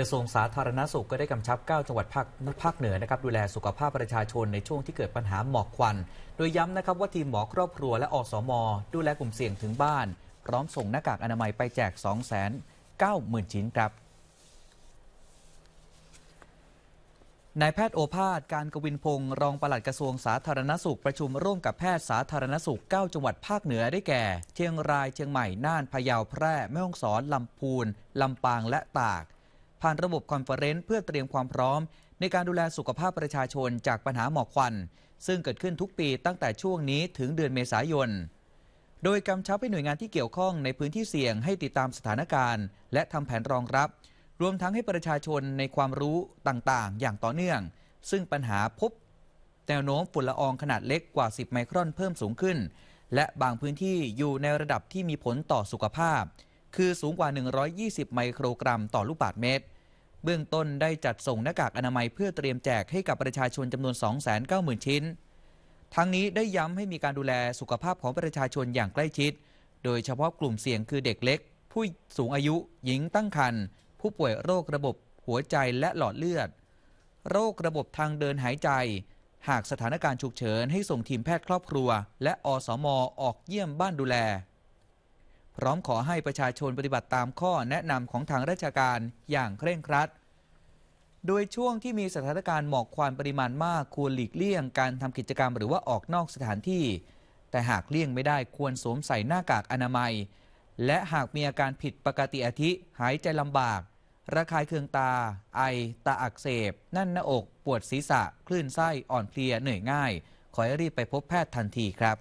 กระทรวงสาธารณาสุขก็ได้กำชับ 9จังหวัดภาคภาคเหนือนะครับดูแลสุขภาพประชาชนในช่วงที่เกิดปัญหาหมอกควัน โดยย้ำนะครับว่าทีมหมอครอบครัวและอสมดูแลกลุ่มเสี่ยงถึงบ้าน พร้อมส่งหน้ากากอนามัยไปแจก 2 9 0 0 0 0 ชิ้นครับ นายแพทย์โอภาส การกวินพงศ์รองปลัดกระทรวงสาธารณสุขประชุมร่วมกับแพทย์สาธารณสุข9จังหวัดภาคเหนือได้แก่ เชียงรายเชียงใหม่น่านพะเยาแพร่แม่ฮ่องสอนลำพูนลำปางและตากผ่านระบบคอนเฟอเรนซ์เพื่อเตรียมความพร้อม ในการดูแลสุขภาพประชาชนจากปัญหาหมอกควัน ซึ่งเกิดขึ้นทุกปีตั้งแต่ช่วงนี้ถึงเดือนเมษายน โดยกำชับให้หน่วยงานที่เกี่ยวข้องในพื้นที่เสี่ยงให้ติดตามสถานการณ์ และทำแผนรองรับ รวมทั้งให้ประชาชนในความรู้ต่างๆ อย่างต่อเนื่อง ซึ่งปัญหาพบแนวโน้มฝุ่นละอองขนาดเล็กกว่า 10 ไมครอนเพิ่มสูงขึ้น และบางพื้นที่อยู่ในระดับที่มีผลต่อสุขภาพ คือสูงกว่า 120 ไมโครกรัมต่อลูกบาศก์เมตรเบื้องต้นได้จัดส่งหน้ากากอนามัยเพื่อเตรียมแจกให้กับประชาชนจำนวน 290,000 ชิ้น ทั้งนี้ได้ย้ำให้มีการดูแลสุขภาพของประชาชนอย่างใกล้ชิด โดยเฉพาะกลุ่มเสี่ยงคือเด็กเล็ก ผู้สูงอายุ หญิงตั้งครรภ์ผู้ป่วยโรคระบบหัวใจและหลอดเลือด โรคระบบทางเดินหายใจ หากสถานการณ์ฉุกเฉินให้ส่งทีมแพทย์ครอบครัว และอสมออกเยี่ยมบ้านดูแลพร้อมขอให้ประชาชนปฏิบัติตามข้อแนะนำของทางราชการอย่างเคร่งครัด โดยช่วงที่มีสถานการณ์หมอกควันปริมาณมาก ควรหลีกเลี่ยงการทำกิจกรรมหรือว่าออกนอกสถานที่ แต่หากเลี่ยงไม่ได้ควรสวมใส่หน้ากากอนามัย และหากมีอาการผิดปกติอาทิ หายใจลำบาก ระคายเคืองตา ไอตาอักเสบแน่นหน้าอก ปวดศีรษะ คลื่นไส้อ่อนเพลียเหนื่อยง่าย ขอให้รีบไปพบแพทย์ทันทีครับ